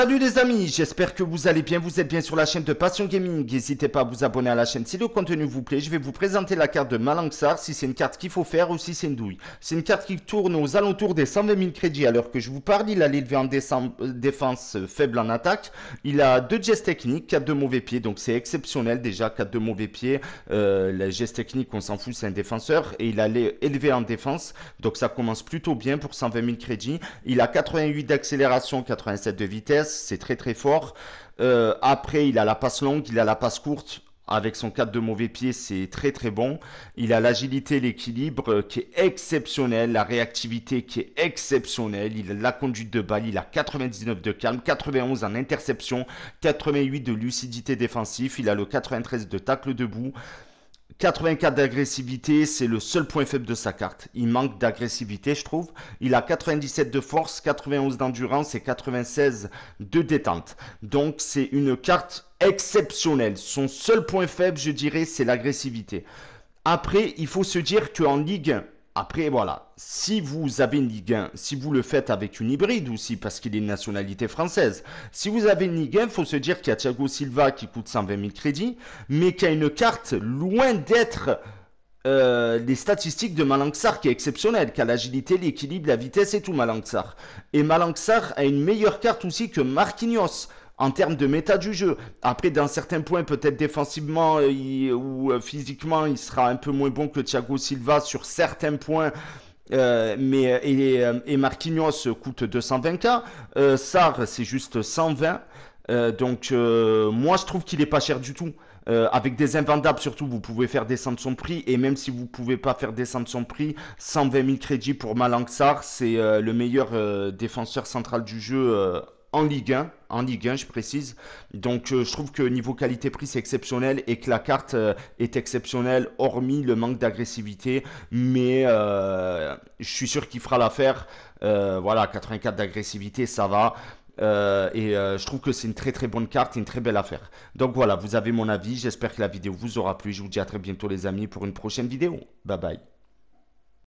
Salut les amis, j'espère que vous allez bien, vous êtes bien sur la chaîne de Passion Gaming, n'hésitez pas à vous abonner à la chaîne si le contenu vous plaît, je vais vous présenter la carte de Malanxar, si c'est une carte qu'il faut faire ou si c'est une douille. C'est une carte qui tourne aux alentours des 120 000 crédits alors que je vous parle, il a l'élevé en euh, défense euh, faible en attaque, il a deux gestes techniques, 4 de mauvais pieds donc c'est exceptionnel déjà, 4 de mauvais pieds euh, les gestes techniques on s'en fout c'est un défenseur, et il a élevé en défense, donc ça commence plutôt bien pour 120 000 crédits, il a 88 d'accélération, 87 de vitesse, c'est très très fort. Euh, après, il a la passe longue, il a la passe courte. Avec son cadre de mauvais pied, c'est très très bon. Il a l'agilité, l'équilibre euh, qui est exceptionnel, la réactivité qui est exceptionnelle. Il a la conduite de balle, il a 99 de calme, 91 en interception, 88 de lucidité défensive, il a le 93 de tacle debout. 84 d'agressivité, c'est le seul point faible de sa carte. Il manque d'agressivité, je trouve. Il a 97 de force, 91 d'endurance et 96 de détente. Donc c'est une carte exceptionnelle. Son seul point faible, je dirais, c'est l'agressivité. Après, il faut se dire qu'en Ligue après, voilà, si vous avez une Ligue 1, si vous le faites avec une hybride aussi, parce qu'il est une nationalité française, si vous avez une Ligue 1, il faut se dire qu'il y a Thiago Silva qui coûte 120 000 crédits, mais qui a une carte loin d'être euh, les statistiques de Malanxar qui est exceptionnelle, qui a l'agilité, l'équilibre, la vitesse et tout Malanxar. Et Malanxar a une meilleure carte aussi que Marquinhos en termes de méta du jeu. Après, dans certains points, peut-être défensivement euh, ou euh, physiquement, il sera un peu moins bon que Thiago Silva sur certains points. Euh, mais et, Marquinhos coûte 220K, euh, Sar c'est juste 120. Euh, donc moi je trouve qu'il n'est pas cher du tout. avec des invendables surtout, vous pouvez faire descendre son prix. Et même si vous pouvez pas faire descendre son prix, 120 000 crédits pour Sarr. c'est le meilleur défenseur central du jeu en Ligue 1, en Ligue 1 je précise. Donc euh, je trouve que niveau qualité-prix c'est exceptionnel et que la carte euh, est exceptionnelle hormis le manque d'agressivité. Mais euh, je suis sûr qu'il fera l'affaire. voilà, 84 d'agressivité ça va. et je trouve que c'est une très très bonne carte une très belle affaire. Donc voilà, vous avez mon avis. J'espère que la vidéo vous aura plu. Je vous dis à très bientôt les amis pour une prochaine vidéo. Bye bye.